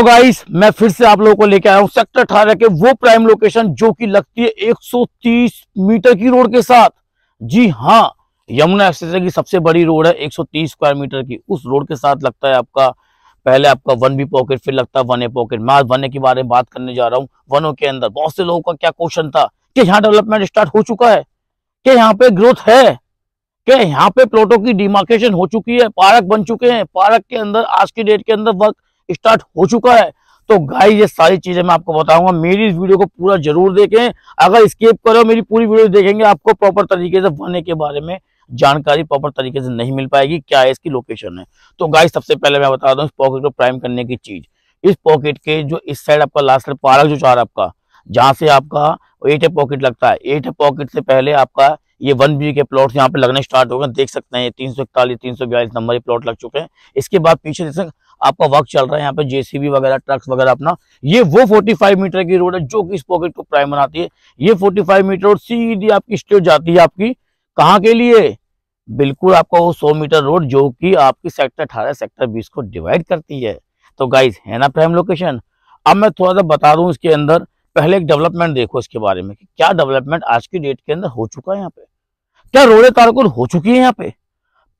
तो गाइस मैं फिर से आप लोगों को लेके आया हूँ सेक्टर अठारह के वो प्राइम लोकेशन जो कि लगती है 130 मीटर की रोड के साथ जी हाँ यमुना एक्सप्रेस की सबसे बड़ी रोड है 130 स्क्वायर मीटर की उस रोड के साथ लगता है आपका पहले आपका वन बी पॉकेट फिर लगता है वन ए पॉकेट मैं आज वन ए के बारे में बात करने जा रहा हूँ वनों के अंदर बहुत से लोगों का क्या क्वेश्चन था कि यहाँ डेवलपमेंट स्टार्ट हो चुका है क्या यहाँ पे ग्रोथ है क्या यहाँ पे प्लॉटों की डिमार्केशन हो चुकी है पार्क बन चुके हैं पार्क के अंदर आज की डेट के अंदर वक्त स्टार्ट हो चुका है तो गाइस ये सारी चीजें मैं आपको बताऊंगा मेरी इस वीडियो को पूरा जरूर देखें अगर स्केप करो मेरी पूरी वीडियो देखेंगे आपको प्रॉपर तरीके से बनने के बारे में जानकारी प्रॉपर तरीके से नहीं मिल पाएगी क्या है इसकी लोकेशन है तो गाय सबसे पहले मैं बता दूं इस पॉकेट को प्राइम करने की चीज इस पॉकेट के जो इस साइड आपका लास्ट पारक जो चार आपका जहां से आपका एट ए पॉकेट लगता है एट ए पॉकेट से पहले आपका ये वन बी के प्लॉट यहाँ पे लगने स्टार्ट हो गए देख सकते हैं ये तीन सौ इकतालीस तीन सौ बयालीस नंबर प्लॉट लग चुके हैं इसके बाद पीछे जैसे आपका वर्क चल रहा है यहाँ पे जेसीबी वगैरह ट्रक्स वगैरह अपना ये वो 45 मीटर की रोड है जो कि इस पॉकेट को प्राइम बनाती है ये 45 मीटर रोड सीधी आपकी स्टेट जाती है आपकी कहाँ के लिए बिल्कुल आपका वो 100 मीटर रोड जो कि आपकी सेक्टर अठारह सेक्टर बीस को डिवाइड करती है तो गाइज है ना प्राइम लोकेशन अब मैं थोड़ा सा बता दू इसके अंदर पहले एक डेवलपमेंट देखो इसके बारे में कि क्या डेवलपमेंट आज की डेट के अंदर हो चुका है यहाँ पे क्या रोडे तारकुन हो चुकी है यहाँ पे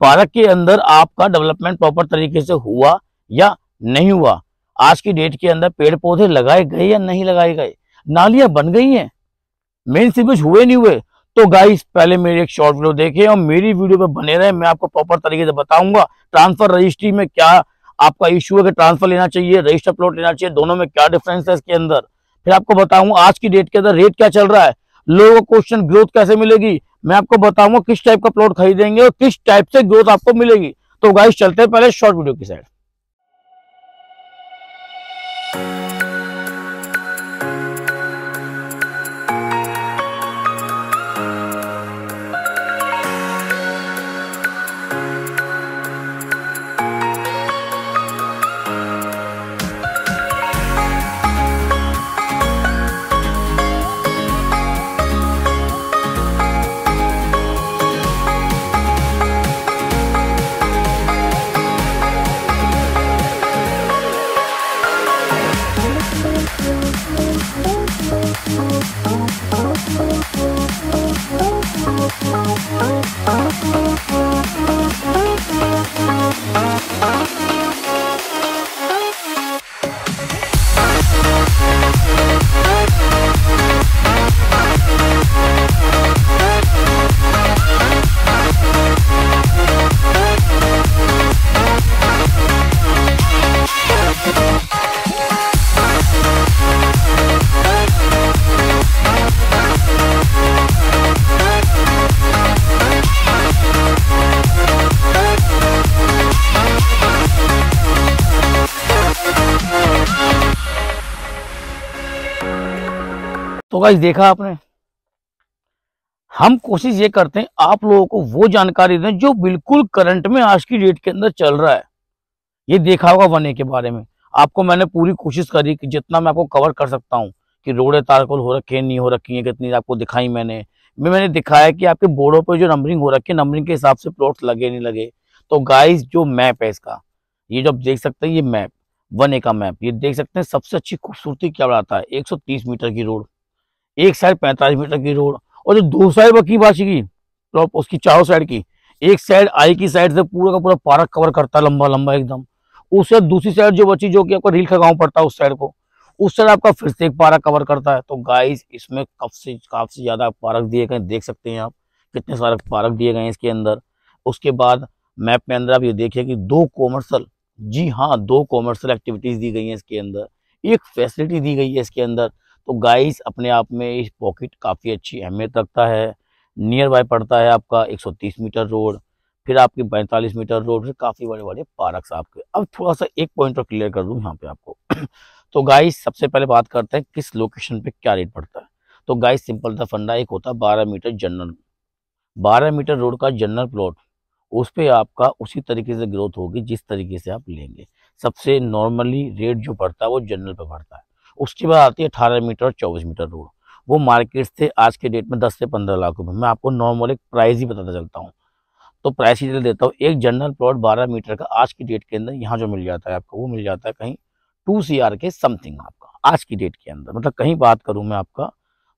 पार्क के अंदर आपका डेवलपमेंट प्रॉपर तरीके से हुआ या नहीं हुआ आज की डेट के अंदर पेड़ पौधे लगाए गए या नहीं लगाए गए नालियां बन गई हैं मेन कुछ हुए नहीं हुए तो गाइस पहले मेरी एक शॉर्ट वीडियो देखें और मेरी वीडियो पे बने रहे मैं आपको प्रॉपर तरीके से बताऊंगा ट्रांसफर रजिस्ट्री में क्या आपका इश्यू है कि ट्रांसफर लेना चाहिए रजिस्टर प्लॉट लेना चाहिए दोनों में क्या डिफरेंस है इसके अंदर फिर आपको बताऊंगा आज की डेट के अंदर रेट क्या चल रहा है लोगों को क्वेश्चन ग्रोथ कैसे मिलेगी मैं आपको बताऊंगा किस टाइप का प्लॉट खरीदेंगे और किस टाइप से ग्रोथ आपको मिलेगी तो गाइस चलते हैं पहले शॉर्ट वीडियो की साइड तो गाइज देखा आपने हम कोशिश ये करते हैं आप लोगों को वो जानकारी दें जो बिल्कुल करंट में आज की डेट के अंदर चल रहा है ये देखा होगा वने के बारे में आपको मैंने पूरी कोशिश करी कि जितना मैं आपको कवर कर सकता हूँ कि है तारकोल हो रखे नहीं हो रखी है कितनी आपको दिखाई मैंने मैं मैंने दिखाया कि आपके बोर्डों पर जो नंबरिंग हो रखी है नंबरिंग के हिसाब से प्लॉट लगे नहीं लगे तो गाइस जो मैप है इसका ये जो आप देख सकते हैं ये मैप वन ए का मैप ये देख सकते हैं सबसे अच्छी खूबसूरती क्या बढ़ाता है एक मीटर की रोड एक साइड पैंतालीस मीटर की रोड और जो दूसरा है बकी बाशी की तो उसकी चारों साइड की एक साइड आई की साइड से पूरा का पूरा पार्क कवर करता लंबा लंबा एकदम उससे दूसरी साइड जो बची जो कि आपका रील का गाँव पड़ता है उस साइड को उस साइड आपका फिर से एक पार्क कवर करता है तो गाइस इसमें काफ़ी काफ़ी ज़्यादा पार्क दिए गए देख सकते हैं आप कितने सारे पार्क दिए गए हैं इसके अंदर उसके बाद मैप में अंदर आप ये देखिए कि दो कॉमर्शल जी हाँ दो कॉमर्शल एक्टिविटीज़ दी गई है इसके अंदर एक फैसिलिटी दी गई है इसके अंदर तो गाइस अपने आप में इस पॉकेट काफ़ी अच्छी अहमियत रखता है नियर बाय पड़ता है आपका 130 मीटर रोड फिर आपके पैंतालीस मीटर रोड से काफ़ी बड़े बड़े पार्क आपके अब थोड़ा सा एक पॉइंट और क्लियर कर दूँ यहाँ पर आपको तो गाइस सबसे पहले बात करते हैं किस लोकेशन पर क्या रेट पड़ता है तो गाइस सिंपल था फंडा एक होता है बारह मीटर जनरल बारह मीटर रोड का जनरल प्लॉट उस पर आपका उसी तरीके से ग्रोथ होगी जिस तरीके से आप लेंगे सबसे नॉर्मली रेट जो पड़ता है वो जनरल पर पड़ता है उसके बाद आती है अठारह मीटर और चौबीस मीटर रोड वो मार्केट से आज के डेट में दस से पंद्रह लाख रुपये मैं आपको नॉर्मल एक प्राइस ही बताता चलता हूँ तो प्राइस ही देता हूँ एक जनरल प्लॉट बारह मीटर का आज की डेट के अंदर यहाँ जो मिल जाता है आपको वो मिल जाता है कहीं टू सी आर के समथिंग आपका आज की डेट के अंदर मतलब कहीं बात करूँ मैं आपका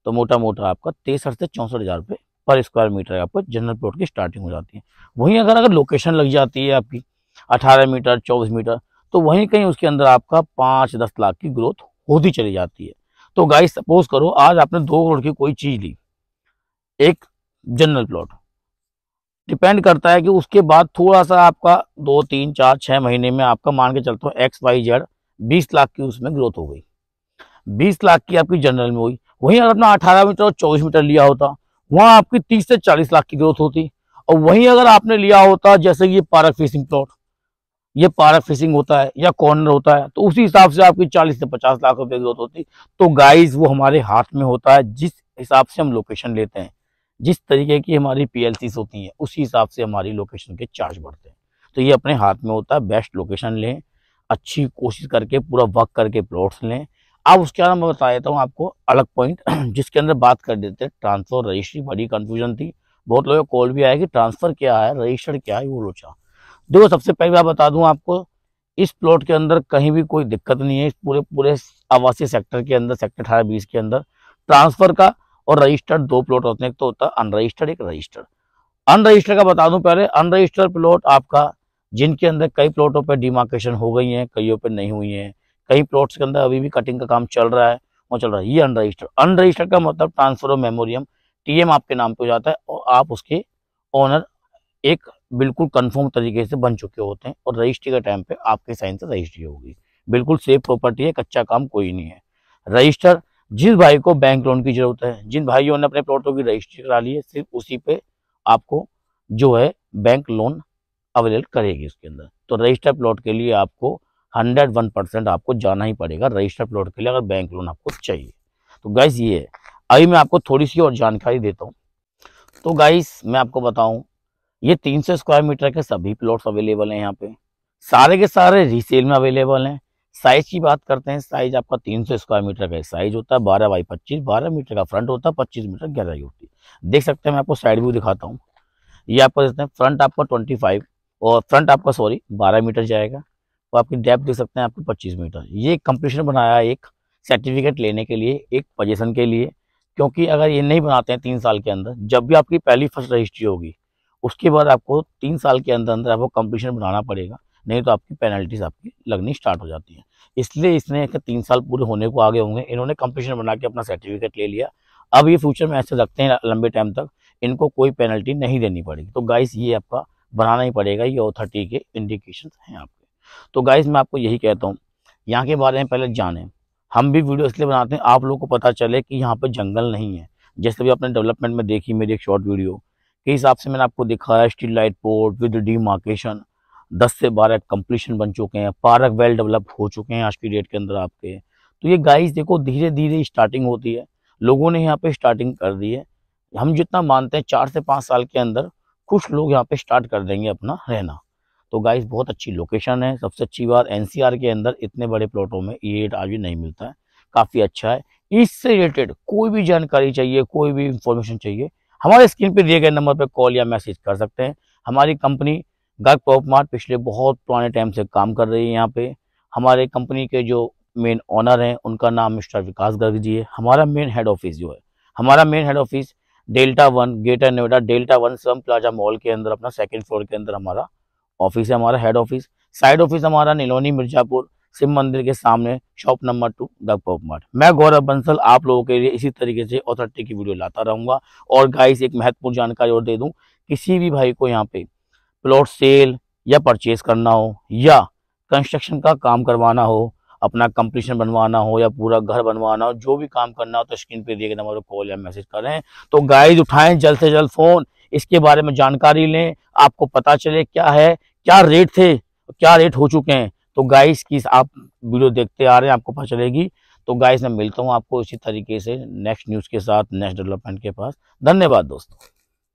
तो मोटा मोटा आपका तिरसठ से चौंसठ हज़ार रुपये पर स्क्वायर मीटर आपको जनरल प्लॉट की स्टार्टिंग हो जाती है वहीं अगर अगर लोकेशन लग जाती है आपकी अठारह मीटर चौबीस मीटर तो वहीं कहीं उसके अंदर आपका पाँच दस लाख की ग्रोथ होती चली जाती है तो गाइस सपोज करो आज आपने दो करोड़ की कोई चीज़ ली एक जनरल प्लॉट डिपेंड करता है कि उसके बाद थोड़ा सा आपका दो तीन चार छः महीने में आपका मान के चलता हूँ एक्स वाई जेड बीस लाख की उसमें ग्रोथ हो गई बीस लाख की आपकी जनरल में हुई वहीं अगर आपने अठारह मीटर और चौबीस मीटर लिया होता वहाँ आपकी तीस से चालीस लाख की ग्रोथ होती और वहीं अगर आपने लिया होता जैसे कि ये पारक फिशिंग प्लॉट ये पारा फिशिंग होता है या कॉर्नर होता है तो उसी हिसाब से आपकी चालीस से पचास लाख रुपए की जरूरत होती है तो गाइस वो हमारे हाथ में होता है जिस हिसाब से हम लोकेशन लेते हैं जिस तरीके की हमारी पी होती हैं उसी हिसाब से हमारी लोकेशन के चार्ज बढ़ते हैं तो ये अपने हाथ में होता है बेस्ट लोकेशन लें अच्छी कोशिश करके पूरा वर्क करके प्लॉट्स लें अब उसके अंदर मैं बता देता हूँ आपको अलग पॉइंट जिसके अंदर बात कर देते हैं ट्रांसफर रजिस्ट्री बड़ी कन्फ्यूजन थी बहुत लोगों का कॉल भी आया कि ट्रांसफ़र क्या है रजिस्टर क्या है वो लोचा देखो सबसे पहले मैं बता दूं आपको इस प्लॉट के अंदर कहीं भी कोई दिक्कत नहीं है इस पूरे पूरे आवासीय सेक्टर के अंदर सेक्टर अठारह बीस के अंदर ट्रांसफर का और रजिस्टर्ड दो प्लॉट होते हैं एक तो होता है अनरजिस्टर्ड एक रजिस्टर्ड अनरजिस्टर्ड का बता दूं पहले अनरजिस्टर्ड प्लॉट आपका जिनके अंदर कई प्लॉटों पर डिमार्केशन हो गई है कईयों पर नहीं हुई है कई प्लॉट्स के अंदर अभी भी कटिंग का काम चल रहा है वो चल रहा है ये अनरजिस्टर्ड अनरजिस्टर्ड का मतलब ट्रांसफर ऑफ मेमोरियम टीएम आपके नाम पे हो जाता है और आप उसके ओनर एक बिल्कुल कंफर्म तरीके से बन चुके होते हैं और रजिस्ट्री के टाइम पे आपके साइन से रजिस्ट्री होगी बिल्कुल सेफ प्रॉपर्टी है कच्चा काम कोई नहीं है रजिस्टर जिस भाई को बैंक लोन की जरूरत है जिन भाइयों ने अपने प्लॉटों की रजिस्ट्री करा ली है सिर्फ उसी पे आपको जो है बैंक लोन अवेलेबल करेगी उसके अंदर तो रजिस्टर प्लॉट के लिए आपको हंड्रेड वन परसेंट आपको जाना ही पड़ेगा रजिस्टर प्लॉट के लिए अगर बैंक लोन आपको चाहिए तो गाइस ये है अभी मैं आपको थोड़ी सी और जानकारी देता हूँ तो गाइस मैं आपको बताऊँ ये 300 स्क्वायर मीटर के सभी प्लॉट्स अवेलेबल हैं यहाँ पे सारे के सारे रीसेल में अवेलेबल हैं साइज की बात करते हैं साइज आपका 300 स्क्वायर मीटर का साइज होता है बारह बाई पच्चीस बारह मीटर का फ्रंट होता है पच्चीस मीटर गहराई होती है देख सकते हैं मैं आपको साइड व्यू दिखाता हूँ ये आपको देखते हैं फ्रंट आपका ट्वेंटी और फ्रंट आपका सॉरी बारह मीटर जाएगा और आपकी डेप्थ देख सकते हैं आपको पच्चीस मीटर ये कंप्लीशन बनाया एक सर्टिफिकेट लेने के लिए एक पोजिशन के लिए क्योंकि अगर ये नहीं बनाते हैं तीन साल के अंदर जब भी आपकी पहली फर्स्ट रजिस्ट्री होगी उसके बाद आपको तीन साल के अंदर अंदर आपको कंपटीशन बनाना पड़ेगा नहीं तो आपकी पेनल्टीज आपकी लगनी स्टार्ट हो जाती है इसलिए इसने तीन साल पूरे होने को आगे होंगे इन्होंने कंपटीशन बना के अपना सर्टिफिकेट ले लिया अब ये फ्यूचर में ऐसे रखते हैं लंबे टाइम तक इनको कोई पेनल्टी नहीं देनी पड़ेगी तो गाइस ये आपका बनाना ही पड़ेगा ये ऑथर्टी के इंडिकेशन हैं आपके तो गाइस मैं आपको यही कहता हूँ यहाँ के बारे में पहले जानें हम भी वीडियो इसलिए बनाते हैं आप लोग को पता चले कि यहाँ पर जंगल नहीं है जैसे भी आपने डेवलपमेंट में देखी मेरी एक शॉर्ट वीडियो के हिसाब से मैंने आपको दिखाया steel light port with demarcation 10 से 12 कंप्लीशन बन चुके हैं पार्क वेल डेवलप हो चुके हैं आज की डेट के अंदर आपके तो ये गाइस देखो धीरे धीरे स्टार्टिंग होती है लोगों ने यहाँ पे स्टार्टिंग कर दी है हम जितना मानते हैं चार से पाँच साल के अंदर कुछ लोग यहाँ पे स्टार्ट कर देंगे अपना रहना तो गाइस बहुत अच्छी लोकेशन है सबसे अच्छी बात एनसीआर के अंदर इतने बड़े प्लॉटों में ये आज भी नहीं मिलता है काफ़ी अच्छा है इससे रिलेटेड कोई भी जानकारी चाहिए कोई भी इंफॉर्मेशन चाहिए हमारे स्क्रीन पर दिए गए नंबर पर कॉल या मैसेज कर सकते हैं हमारी कंपनी गर्ग टॉप मार्ट पिछले बहुत पुराने टाइम से काम कर रही है यहाँ पे हमारे कंपनी के जो मेन ऑनर हैं उनका नाम मिस्टर विकास गर्ग जी है हमारा मेन हेड ऑफिस जो है हमारा main head office Delta one Greater Noida Delta one सम प्लाजा मॉल के अंदर अपना सेकेंड फ्लोर के अंदर हमारा ऑफिस है हमारा हेड ऑफिस साइड ऑफिस हमारा निलोनी मिर्जापुर शिव मंदिर के सामने shop number two the pop mart मैं गौरव बंसल आप लोगों के लिए इसी तरीके से ऑथोरिटी की वीडियो लाता रहूंगा और गाइस एक महत्वपूर्ण जानकारी और दे दूं किसी भी भाई को यहाँ पे प्लॉट सेल या परचेज करना हो या कंस्ट्रक्शन का काम करवाना हो अपना कंप्लीशन बनवाना हो या पूरा घर बनवाना हो जो भी काम करना हो तो स्क्रीन पे दिए गए नंबर पर कॉल या मैसेज करें तो गाइज उठाएं जल्द से जल्द फ़ोन इसके बारे में जानकारी लें आपको पता चले क्या है क्या रेट थे क्या रेट हो चुके हैं तो गाइस की आप वीडियो देखते आ रहे हैं आपको पता चलेगी तो गाइस मैं मिलता हूँ आपको इसी तरीके से नेक्स्ट न्यूज़ के साथ नेक्स्ट डेवलपमेंट के पास धन्यवाद दोस्तों